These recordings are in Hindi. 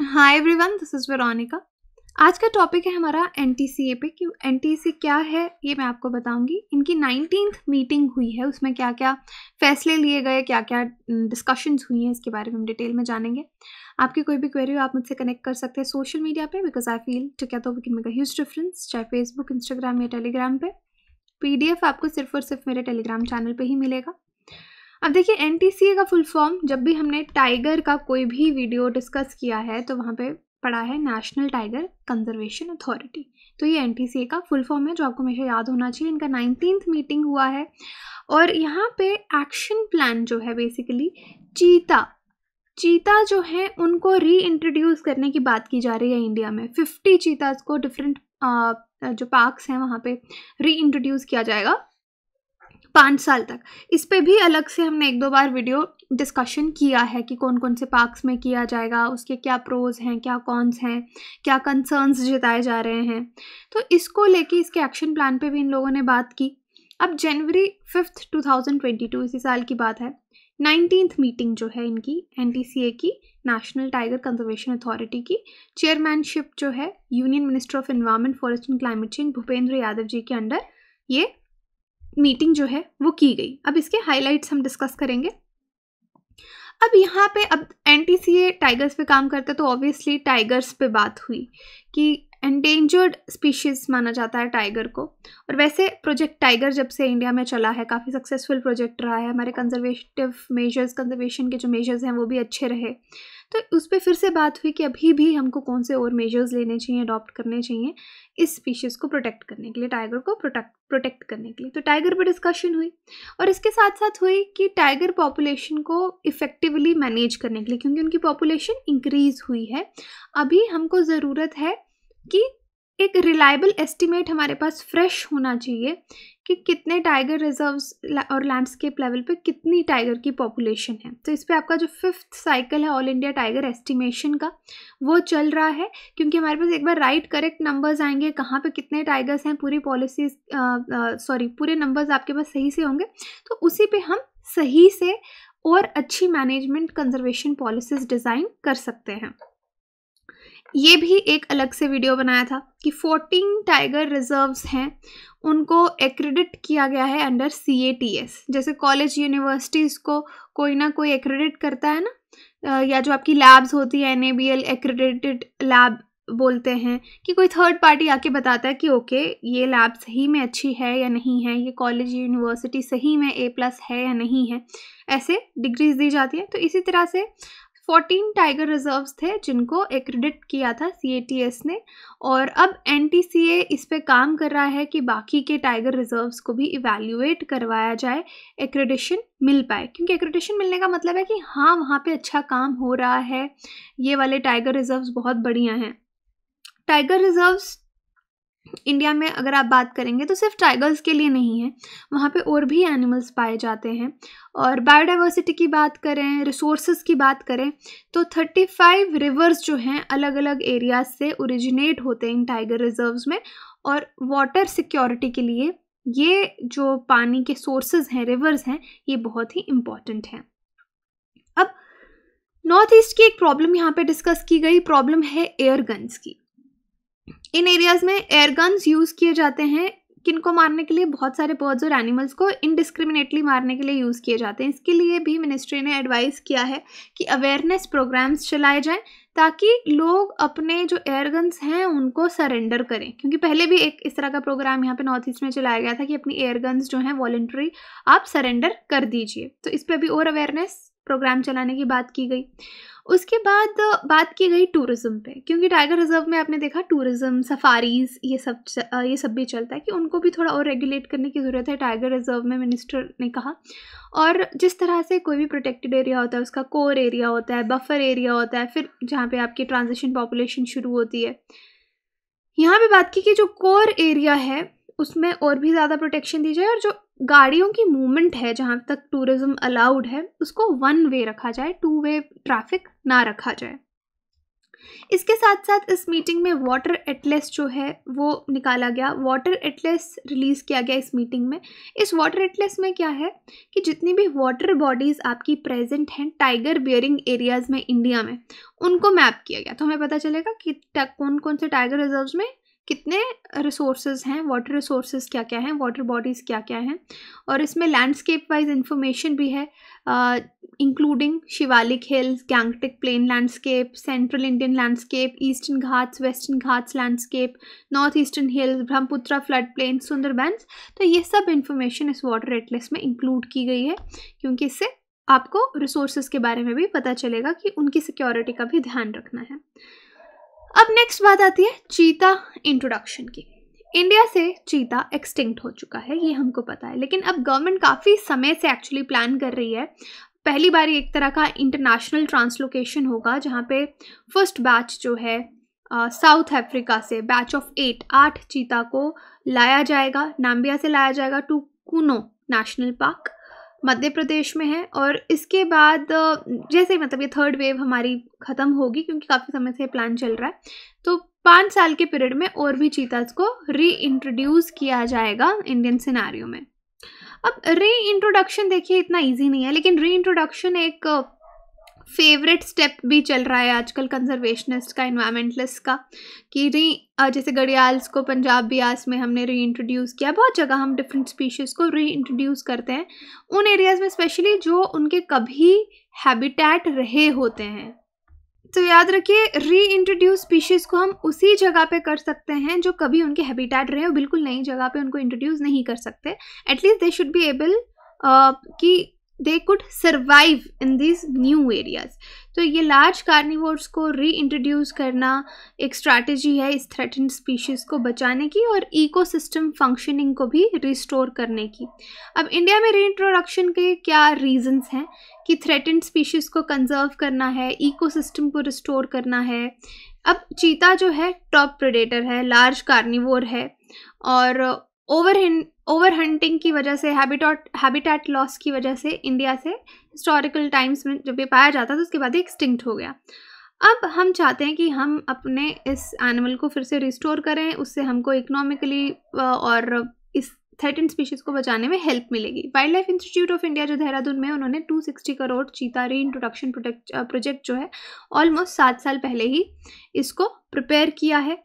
hi everyone this is Veronica आज का टॉपिक है हमारा एन टी सी ए पे कि एन टी सी क्या है ये मैं आपको बताऊंगी इनकी नाइनटीन्थ मीटिंग हुई है उसमें क्या क्या फैसले लिए गए क्या क्या डिस्कशंस हुई हैं इसके बारे में हम डिटेल में जानेंगे आपकी कोई भी क्वेरी हो आप मुझसे कनेक्ट कर सकते हैं सोशल मीडिया पे because I feel together we can make a huge difference चाहे फेसबुक इंस्टाग्राम या टेलीग्राम पे पीडीएफ आपको सिर्फ और सिर्फ मेरे टेलीग्राम चैनल पे ही मिलेगा अब देखिए एन का फुल फॉर्म जब भी हमने टाइगर का कोई भी वीडियो डिस्कस किया है तो वहाँ पे पड़ा है नेशनल टाइगर कंजर्वेशन अथॉरिटी तो ये एन का फुल फॉर्म है जो आपको हमेशा याद होना चाहिए इनका नाइनटीन मीटिंग हुआ है और यहाँ पे एक्शन प्लान जो है बेसिकली चीता चीता जो है उनको रीइंट्रोड्यूस करने की बात की जा रही है इंडिया में फिफ्टी चीताज को डिफरेंट जो पार्क्स हैं वहाँ पे रीइंट्रोड्यूस किया जाएगा पाँच साल तक इस पर भी अलग से हमने एक दो बार वीडियो डिस्कशन किया है कि कौन कौन से पार्क्स में किया जाएगा उसके क्या प्रोज हैं क्या कॉन्स हैं क्या कंसर्न्स जताए जा रहे हैं तो इसको लेके इसके एक्शन प्लान पे भी इन लोगों ने बात की अब जनवरी फिफ्थ टू इसी साल की बात है नाइनटीन मीटिंग जो है इनकी एन की नेशनल टाइगर कंजर्वेशन अथॉरिटी की चेयरमैनशिप जो है union minister of environment forest and climate change Bhupender Yadav ji के अंडर ये मीटिंग जो है वो की गई अब इसके हाईलाइट्स हम डिस्कस करेंगे अब यहाँ पे अब एन टाइगर्स पे काम करता तो ऑब्वियसली टाइगर्स पे बात हुई कि एंडेंजर्ड स्पीशीज़ माना जाता है टाइगर को और वैसे प्रोजेक्ट टाइगर जब से इंडिया में चला है काफ़ी सक्सेसफुल प्रोजेक्ट रहा है हमारे कंजर्वेटिव मेजर्स कंजर्वेशन के जो मेजर्स हैं वो भी अच्छे रहे तो उस पर फिर से बात हुई कि अभी भी हमको कौन से और मेजर्स लेने चाहिए अडॉप्ट करने चाहिए इस स्पीशीज़ को प्रोटेक्ट करने के लिए टाइगर को प्रोटेक्ट प्रोटेक्ट करने के लिए तो टाइगर पर डिस्कशन हुई और इसके साथ साथ हुई कि टाइगर पॉपुलेशन को इफ़ेक्टिवली मैनेज करने के लिए क्योंकि उनकी पॉपुलेशन इंक्रीज़ हुई है अभी हमको ज़रूरत है कि एक रिलायबल एस्टिमेट हमारे पास फ्रेश होना चाहिए कि कितने टाइगर रिजर्व्स और लैंडस्केप लेवल पे कितनी टाइगर की पॉपुलेशन है तो इस पर आपका जो फिफ्थ साइकिल है ऑल इंडिया टाइगर एस्टिमेशन का वो चल रहा है क्योंकि हमारे पास एक बार राइट करेक्ट नंबर्स आएंगे कहाँ पे कितने टाइगर्स हैं पूरी पॉलिसीज सॉरी पूरे नंबर्स आपके पास सही से होंगे तो उसी पर हम सही से और अच्छी मैनेजमेंट कंजर्वेशन पॉलिसीज डिज़ाइन कर सकते हैं ये भी एक अलग से वीडियो बनाया था कि 14 टाइगर रिजर्व्स हैं उनको एक्रेडिट किया गया है अंडर सी जैसे कॉलेज यूनिवर्सिटीज़ को कोई ना कोई एक्रेडिट करता है ना या जो आपकी लैब्स होती है एन एक्रेडिटेड लैब बोलते हैं कि कोई थर्ड पार्टी आके बताता है कि ओके ये लैब सही में अच्छी है या नहीं है ये कॉलेज यूनिवर्सिटी सही में ए प्लस है या नहीं है ऐसे डिग्रीज दी जाती है तो इसी तरह से फोर्टीन टाइगर रिजर्व्स थे जिनको एक्रेडिट किया था सी ने और अब एन इस पे काम कर रहा है कि बाकी के टाइगर रिजर्व्स को भी इवेल्यूएट करवाया जाए एक्रेडिशन मिल पाए क्योंकि एक्रेडिशन मिलने का मतलब है कि हाँ वहाँ पे अच्छा काम हो रहा है ये वाले टाइगर रिजर्व्स बहुत बढ़िया हैं टाइगर रिजर्व्स इंडिया में अगर आप बात करेंगे तो सिर्फ टाइगर्स के लिए नहीं है वहाँ पे और भी एनिमल्स पाए जाते हैं और बायोडाइवर्सिटी की बात करें रिसोर्सेज की बात करें तो 35 रिवर्स जो हैं अलग अलग एरियाज से ओरिजिनेट होते हैं इन टाइगर रिजर्व्स में और वाटर सिक्योरिटी के लिए ये जो पानी के सोर्सेज हैं रिवर्स हैं ये बहुत ही इम्पॉर्टेंट हैं अब नॉर्थ ईस्ट की एक प्रॉब्लम यहाँ पे डिस्कस की गई प्रॉब्लम है एयर गन्स की इन एरियाज में एयर गन्स यूज़ किए जाते हैं किनको मारने के लिए बहुत सारे बर्ड्स और एनिमल्स को इनडिस्क्रिमिनेटली मारने के लिए यूज़ किए जाते हैं इसके लिए भी मिनिस्ट्री ने एडवाइस किया है कि अवेयरनेस प्रोग्राम्स चलाए जाएं ताकि लोग अपने जो एयरगन्स हैं उनको सरेंडर करें क्योंकि पहले भी एक इस तरह का प्रोग्राम यहाँ पे नॉर्थ ईस्ट में चलाया गया था कि अपनी एयरगन्स जो हैं वॉल्ट्री आप सरेंडर कर दीजिए तो इस पर भी और अवेयरनेस प्रोग्राम चलाने की बात की गई उसके बाद बात की गई टूरिज़्म पे क्योंकि टाइगर रिजर्व में आपने देखा टूरिज़्म सफारीज़ ये सब ये सब भी चलता है कि उनको भी थोड़ा और रेगुलेट करने की ज़रूरत है टाइगर रिजर्व में मिनिस्टर ने कहा और जिस तरह से कोई भी प्रोटेक्टेड एरिया होता है उसका कोर एरिया होता है बफर एरिया होता है फिर जहाँ पर आपकी ट्रांजिशन पॉपुलेशन शुरू होती है यहाँ पर बात की कि जो कोर एरिया है उसमें और भी ज़्यादा प्रोटेक्शन दी जाए और जो गाड़ियों की मूवमेंट है जहाँ तक टूरिज्म अलाउड है उसको वन वे रखा जाए टू वे ट्रैफिक ना रखा जाए इसके साथ साथ इस मीटिंग में वाटर एटलेस जो है वो निकाला गया वाटर एटलेस रिलीज़ किया गया इस मीटिंग में इस वाटर एटलेस में क्या है कि जितनी भी वाटर बॉडीज़ आपकी प्रेजेंट हैं टाइगर बियरिंग एरियाज़ में इंडिया में उनको मैप किया गया तो हमें पता चलेगा कि कौन कौन से टाइगर रिजर्व में कितने रिसोर्सेज हैं वाटर रिसोर्सेज क्या क्या हैं वाटर बॉडीज़ क्या क्या हैं और इसमें लैंडस्केप वाइज इंफॉर्मेशन भी है including Shivalik hills Gangetic plain landscape central Indian landscape eastern Ghats western Ghats landscape north eastern hills Brahmaputra flood plain Sundar तो ये सब इन्फॉर्मेशन इस वाटर एटलेस में इंक्लूड की गई है क्योंकि इससे आपको रिसोर्सेज के बारे में भी पता चलेगा कि उनकी सिक्योरिटी का भी ध्यान रखना है अब नेक्स्ट बात आती है चीता इंट्रोडक्शन की इंडिया से चीता एक्सटिंक्ट हो चुका है ये हमको पता है लेकिन अब गवर्नमेंट काफ़ी समय से एक्चुअली प्लान कर रही है पहली बार एक तरह का इंटरनेशनल ट्रांसलोकेशन होगा जहाँ पे फर्स्ट बैच जो है साउथ अफ्रीका से बैच ऑफ एट आठ चीता को लाया जाएगा नाम्बिया से लाया जाएगा to Kuno national park Madhya Pradesh में है और इसके बाद जैसे मतलब ये थर्ड वेव हमारी ख़त्म होगी क्योंकि काफ़ी समय से प्लान चल रहा है तो पाँच साल के पीरियड में और भी चीताज को रीइंट्रोड्यूस किया जाएगा इंडियन सिनारियों में अब री इंट्रोडक्शन देखिए इतना इजी नहीं है लेकिन री इंट्रोडक्शन एक फेवरेट स्टेप भी चल रहा है आजकल कंजर्वेशनिस्ट का इन्वायरमेंटलिस्ट का कि री जैसे घड़ियाल्स को पंजाब ब्यास में हमने री इंट्रोड्यूस किया बहुत जगह हम डिफरेंट स्पीशीज़ को री इंट्रोड्यूस करते हैं उन एरियाज़ में स्पेशली जो उनके कभी हैबिटेट रहे होते हैं तो याद रखिए री इंट्रोड्यूस स्पीशीज़ को हम उसी जगह पे कर सकते हैं जो कभी उनके हैबिटेट रहे हो बिल्कुल नई जगह पे उनको इंट्रोड्यूस नहीं कर सकते at least they should be able कि they could survive in this new areas तो ये लार्ज कार्निवोर्स को रीइंट्रोड्यूस करना एक स्ट्रैटेजी है इस थ्रेटन स्पीशीज़ को बचाने की और इकोसिस्टम फंक्शनिंग को भी रिस्टोर करने की अब इंडिया में रीइंट्रोडक्शन के क्या रीजंस हैं कि थ्रेटन स्पीशीज़ को कंजर्व करना है इकोसिस्टम को रिस्टोर करना है अब चीता जो है टॉप प्रोडेटर है लार्ज कार्निवोर है और ओवर ओवर हंटिंग की वजह से हैबिटॉट हैबिटेट लॉस की वजह से इंडिया से हिस्टोरिकल टाइम्स में जब ये पाया जाता था तो उसके बाद एक्सटिंक्ट हो गया अब हम चाहते हैं कि हम अपने इस एनिमल को फिर से रिस्टोर करें उससे हमको इकोनॉमिकली और इस थर्टिन स्पीशीज़ को बचाने में हेल्प मिलेगी wildlife institute of India जो देहरादून में उन्होंने 260 करोड़ चीता री इंट्रोडक्शन प्रोजेक्ट जो है ऑलमोस्ट सात साल पहले ही इसको प्रिपेयर किया है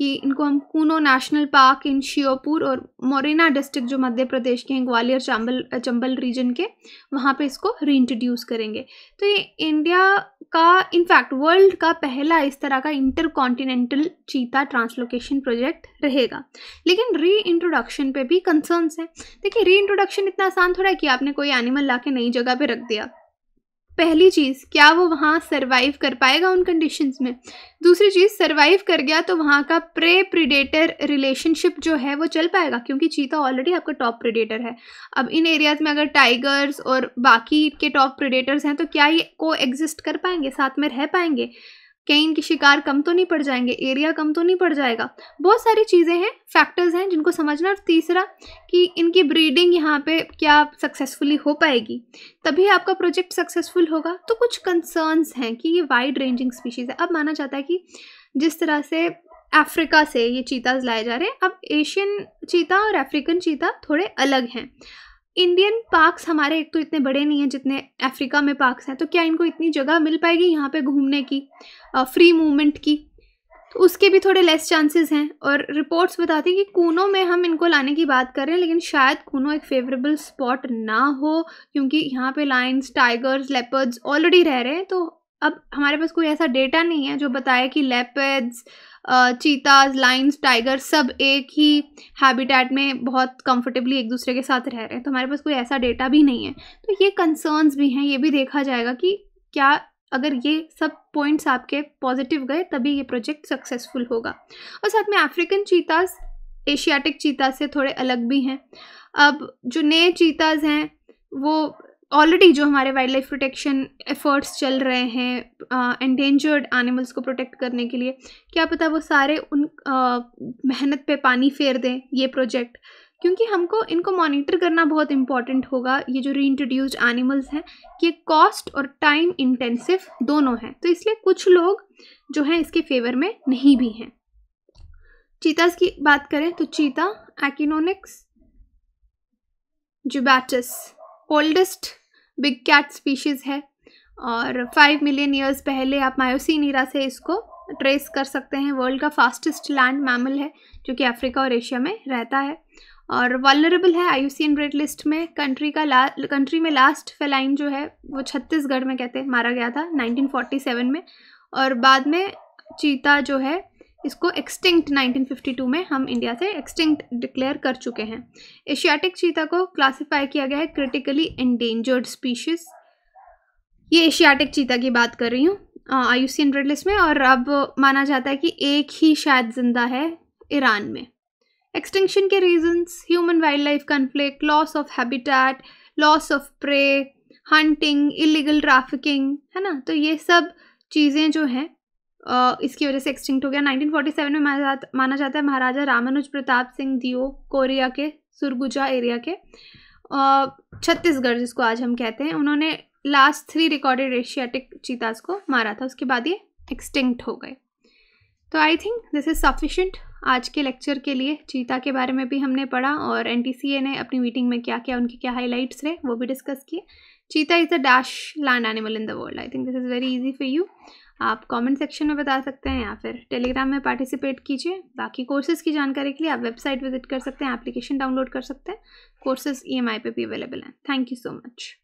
कि इनको हम Kuno national park in Sheopur और मोरेना डिस्ट्रिक्ट जो मध्य प्रदेश के हैं ग्वालियर चंबल चंबल रीजन के वहाँ पे इसको रीइंट्रोड्यूस करेंगे तो ये इंडिया का इनफैक्ट वर्ल्ड का पहला इस तरह का इंटर कॉन्टिनेंटल चीता ट्रांसलोकेशन प्रोजेक्ट रहेगा लेकिन री इंट्रोडक्शन पे भी कंसर्न्स हैं देखिए री इंट्रोडक्शन इतना आसान थोड़ा है कि आपने कोई एनिमल ला के नई जगह पर रख दिया पहली चीज़ क्या वो वहाँ सरवाइव कर पाएगा उन कंडीशंस में दूसरी चीज़ सरवाइव कर गया तो वहाँ का प्रे प्रिडेटर रिलेशनशिप जो है वो चल पाएगा क्योंकि चीता ऑलरेडी आपका टॉप प्रिडेटर है अब इन एरियाज़ में अगर टाइगर्स और बाकी के टॉप प्रिडेटर्स हैं तो क्या ये को एग्जिस्ट कर पाएंगे साथ में रह पाएंगे कहीं इनके शिकार कम तो नहीं पड़ जाएंगे एरिया कम तो नहीं पड़ जाएगा बहुत सारी चीज़ें हैं फैक्टर्स हैं जिनको समझना और तीसरा कि इनकी ब्रीडिंग यहाँ पे क्या सक्सेसफुली हो पाएगी तभी आपका प्रोजेक्ट सक्सेसफुल होगा तो कुछ कंसर्न्स हैं कि ये वाइड रेंजिंग स्पीशीज़ है अब माना जाता है कि जिस तरह से अफ्रीका से ये चीताज लाए जा रहे हैं अब एशियन चीता और अफ्रीकन चीता थोड़े अलग हैं इंडियन पार्क्स हमारे एक तो इतने बड़े नहीं हैं जितने अफ्रीका में पार्क्स हैं तो क्या इनको इतनी जगह मिल पाएगी यहाँ पे घूमने की फ्री मूवमेंट की तो उसके भी थोड़े लेस चांसेस हैं और रिपोर्ट्स बताती कि कूनों में हम इनको लाने की बात कर रहे हैं लेकिन शायद कूनों एक फेवरेबल स्पॉट ना हो क्योंकि यहाँ पे लाइन्स टाइगर्स लेपर्ड्स ऑलरेडी रह रहे हैं तो अब हमारे पास कोई ऐसा डेटा नहीं है जो बताए कि लेपेड्स चीताज लाइन्स टाइगर सब एक ही हैबिटेट में बहुत कंफर्टेबली एक दूसरे के साथ रह रहे हैं तो हमारे पास कोई ऐसा डेटा भी नहीं है तो ये कंसर्न्स भी हैं ये भी देखा जाएगा कि क्या अगर ये सब पॉइंट्स आपके पॉजिटिव गए तभी ये प्रोजेक्ट सक्सेसफुल होगा और साथ में अफ्रीकन चीताज एशियाटिक चीता से थोड़े अलग भी हैं अब जो नए चीताज हैं वो ऑलरेडी जो हमारे वाइल्ड लाइफ प्रोटेक्शन एफर्ट्स चल रहे हैं एंडेंजर्ड एनिमल्स को प्रोटेक्ट करने के लिए क्या पता वो सारे उन uh, मेहनत पे पानी फेर दें ये प्रोजेक्ट क्योंकि हमको इनको मॉनिटर करना बहुत इम्पॉर्टेंट होगा ये जो री इंट्रोड्यूस्ड एनिमल्स हैं ये कॉस्ट और टाइम इंटेंसिव दोनों हैं तो इसलिए कुछ लोग जो हैं इसके फेवर में नहीं भी हैं चीताज की बात करें तो चीता acinonyx jubatus oldest big cat species है और फाइव मिलियन ईयर्स पहले आप मायूसी नीरा से इसको ट्रेस कर सकते हैं वर्ल्ड का फास्टेस्ट लैंड मैमल है जो कि अफ्रीका और एशिया में रहता है और वॉलरेबल है आयुसियन रेड लिस्ट में कंट्री का ला कंट्री में लास्ट फेलाइन जो है वो छत्तीसगढ़ में कहते हैं मारा गया था 1947 में और बाद में चीता जो है इसको एक्सटिंक्ट 1952 में हम इंडिया से एक्सटिंक्ट डिक्लेयर कर चुके हैं एशियाटिक चीता को क्लासिफाई किया गया है क्रिटिकली इंडेंजर्ड स्पीशीज ये एशियाटिक चीता की बात कर रही हूँ आई यू रेड लिस्ट में और अब माना जाता है कि एक ही शायद जिंदा है ईरान में एक्सटिंक्शन के reasons human wildlife conflict loss of habitat loss of prey hunting illegal trafficking है ना तो ये सब चीज़ें जो हैं इसकी वजह से एक्सटिंक्ट हो गया 1947 में माना जाता है महाराजा रामानुज प्रताप सिंह दियो कोरिया के सुरगुजा एरिया के छत्तीसगढ़ जिसको आज हम कहते हैं उन्होंने last three recorded Asiatic cheetahs को मारा था उसके बाद ये एक्सटिंक्ट हो गए तो I think this is sufficient आज के लेक्चर के लिए चीता के बारे में भी हमने पढ़ा और एन ने अपनी मीटिंग में क्या क्या उनके क्या हाईलाइट्स रहे वो भी डिस्कस किए cheetah is a dash land animal in the world I think this is very easy for you आप कमेंट सेक्शन में बता सकते हैं या फिर टेलीग्राम में पार्टिसिपेट कीजिए बाकी कोर्सेज़ की जानकारी के लिए आप वेबसाइट विजिट कर सकते हैं एप्लीकेशन डाउनलोड कर सकते हैं कोर्सेज़ ई e पे भी अवेलेबल हैं थैंक यू सो मच